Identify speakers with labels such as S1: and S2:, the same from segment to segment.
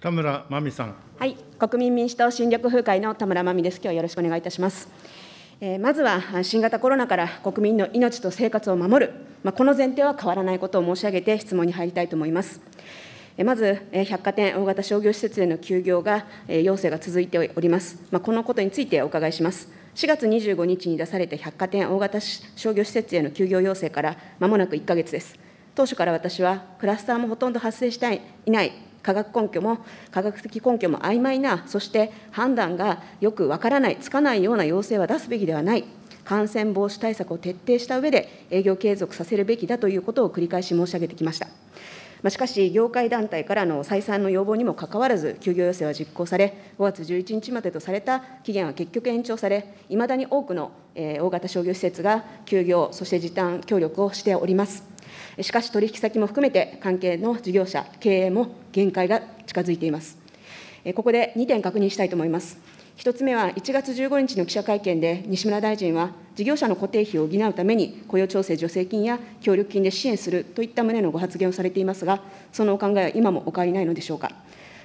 S1: 田村真美さん。
S2: はい、国民民主党新緑風会の田村真美です。今日はよろしくお願いいたします。えー、まずは新型コロナから国民の命と生活を守る、まあ、この前提は変わらないことを申し上げて質問に入りたいと思います。えー、まず、えー、百貨店、大型商業施設への休業が、えー、要請が続いております。まあ、このことについてお伺いします。4月25日に出された百貨店、大型商業施設への休業要請からまもなく1か月です。当初から私はクラスターもほとんど発生していない科学根拠も、科学的根拠も曖昧な、そして判断がよくわからない、つかないような要請は出すべきではない、感染防止対策を徹底した上で、営業継続させるべきだということを繰り返し申し上げてきました。ましかし、業界団体からの再三の要望にもかかわらず、休業要請は実行され、5月11日までとされた期限は結局延長され、いまだに多くの、え大型商業施設が休業、そして時短協力をしております。しかし、取引先も含めて、関係の事業者、経営も限界が近づいています。ここで2点確認したいと思います。1つ目は1月15日の記者会見で、西村大臣は、事業者の固定費を補うために、雇用調整助成金や協力金で支援するといった旨のご発言をされていますが、そのお考えは今もお変わりないのでしょうか。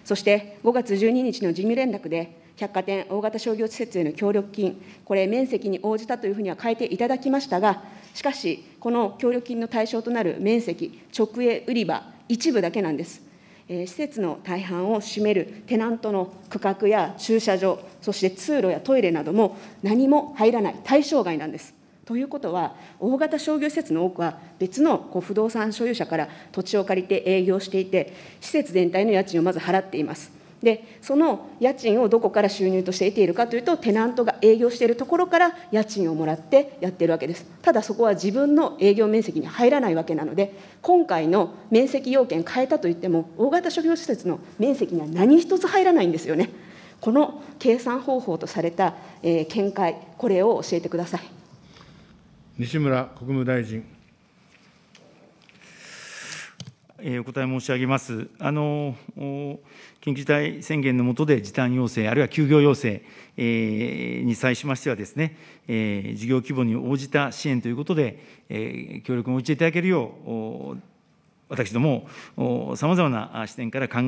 S2: そして5月12日の事務連絡で、百貨店、大型商業施設への協力金、これ、面積に応じたというふうには変えていただきましたが、しかし、この協力金の対象となる面積、直営売り場、一部だけなんです。施設の大半を占めるテナントの区画や駐車場、そして通路やトイレなども何も入らない対象外なんです。ということは、大型商業施設の多くは、別のこう不動産所有者から土地を借りて営業していて、施設全体の家賃をまず払っています。でその家賃をどこから収入として得ているかというとテナントが営業しているところから家賃をもらってやっているわけですただそこは自分の営業面積に入らないわけなので今回の面積要件変えたといっても大型商業施設の面積には何一つ入らないんですよねこの計算方法とされた、えー、見解これを教えてください
S1: 西村国務大臣お答え申し上げます。緊急事態宣言の下で時短要請、あるいは休業要請に際しましては、事業規模に応じた支援ということで、協力を応じていただけるよう、私ども、さまざまな視点から考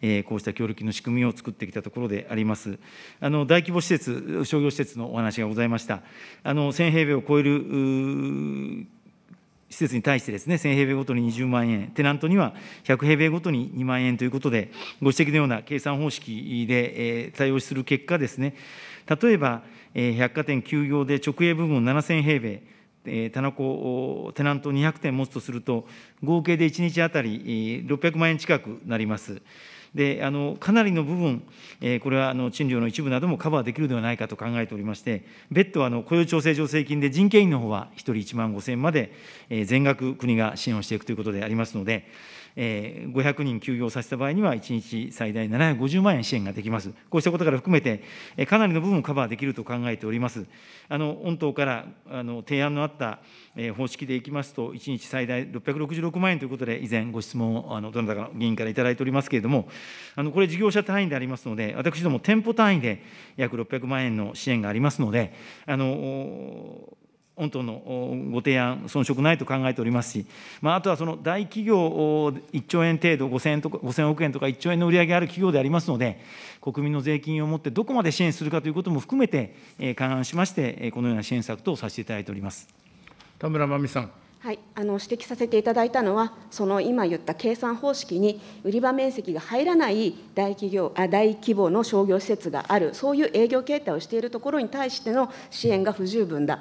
S1: え、こうした協力金の仕組みを作ってきたところであります。大規模施設、商業施設のお話がございました。1000平米を超える施設に対してですね、1000平米ごとに20万円、テナントには100平米ごとに2万円ということで、ご指摘のような計算方式で対応する結果ですね、例えば、百貨店休業で直営部分7000平米、タナコ、テナント200店持つとすると、合計で1日あたり600万円近くなります。であのかなりの部分、えー、これはあの賃料の一部などもカバーできるではないかと考えておりまして、別途あの雇用調整助成金で人件費の方は1人1万5000円まで、えー、全額国が支援をしていくということでありますので、500人休業させた場合には、1日最大750万円支援ができます。こうしたことから含めて、かなりの部分をカバーできると考えております。あの、御党からあの提案のあった方式でいきますと、1日最大666万円ということで、以前ご質問をあのどなたかの議員から頂いておりますけれども、あのこれ、事業者単位でありますので、私ども店舗単位で約600万円の支援がありますので、あの御党のご提案、遜色ないと考えておりますし、まあ、あとはその大企業を1兆円程度、5000, とか5000億円とか1兆円の売り上げある企業でありますので、国民の税金をもってどこまで支援するかということも含めて、勘案しまして、このような支援策とさせていただいております田村まみさん。
S2: はい、あの指摘させていただいたのは、その今言った計算方式に売り場面積が入らない大企業あ大規模の商業施設がある、そういう営業形態をしているところに対しての支援が不十分だ、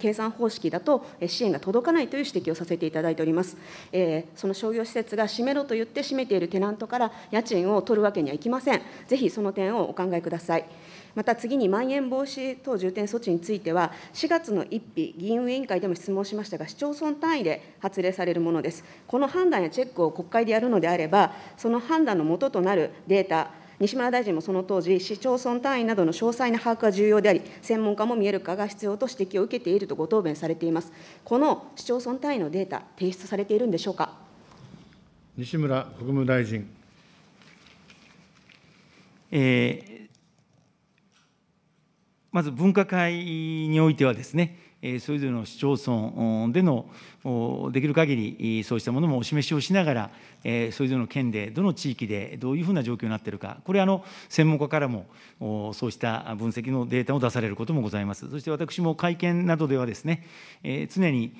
S2: 計算方式だと支援が届かないという指摘をさせていただいております。えー、その商業施設が閉めろと言って閉めているテナントから家賃を取るわけにはいきません。ぜひその点をお考えください。また次にまん延防止等重点措置については、4月の1日、議員委員会でも質問しましたが、市町村単位で発令されるものです。この判断やチェックを国会でやるのであれば、その判断のもととなるデータ、西村大臣もその当時、市町村単位などの詳細な把握が重要であり、専門家も見えるかが必要と指摘を受けているとご答弁されています。この市町村単位のデータ、提出されているんでしょうか。
S1: 西村国務大臣。えーまず分科会においてはですね、それぞれの市町村でのできる限りそうしたものもお示しをしながら、それぞれの県で、どの地域でどういうふうな状況になっているか、これ、専門家からもそうした分析のデータを出されることもございます。そして私も会見などではですね、常に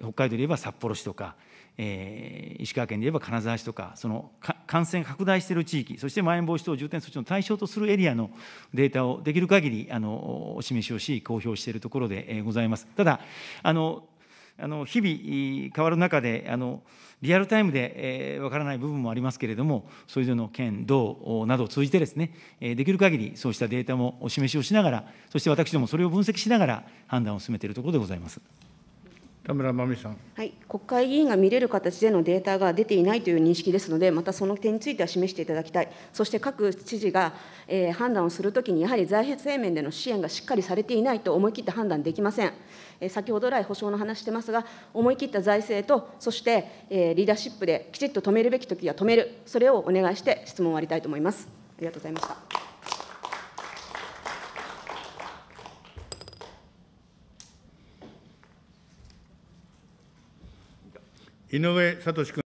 S1: 北海道でいえば札幌市とか、えー、石川県で言えば金沢市とか、その感染拡大している地域、そしてまん延防止等重点措置の対象とするエリアのデータをできる限りありお示しをし、公表しているところでございます。ただあのあの日々変わる中であのリアルタイムで、え分からない部分もありますけれども、それぞれの県、道などを通じてですね、えできる限りそうしたデータもお示しをしながら、そして私どもそれを分析しながら判断を進めているところでございます。田村真美さん、
S2: はい、国会議員が見れる形でのデータが出ていないという認識ですので、またその点については示していただきたい、そして各知事が、えー、判断をするときに、やはり財政面での支援がしっかりされていないと思い切って判断できません。えー、先ほど来、保証の話してますが、思い切った財政と、そして、えー、リーダーシップできちっと止めるべきときは止める、それをお願いして質問を終わりたいと思います。ありがとうございました。
S1: 井上聡君。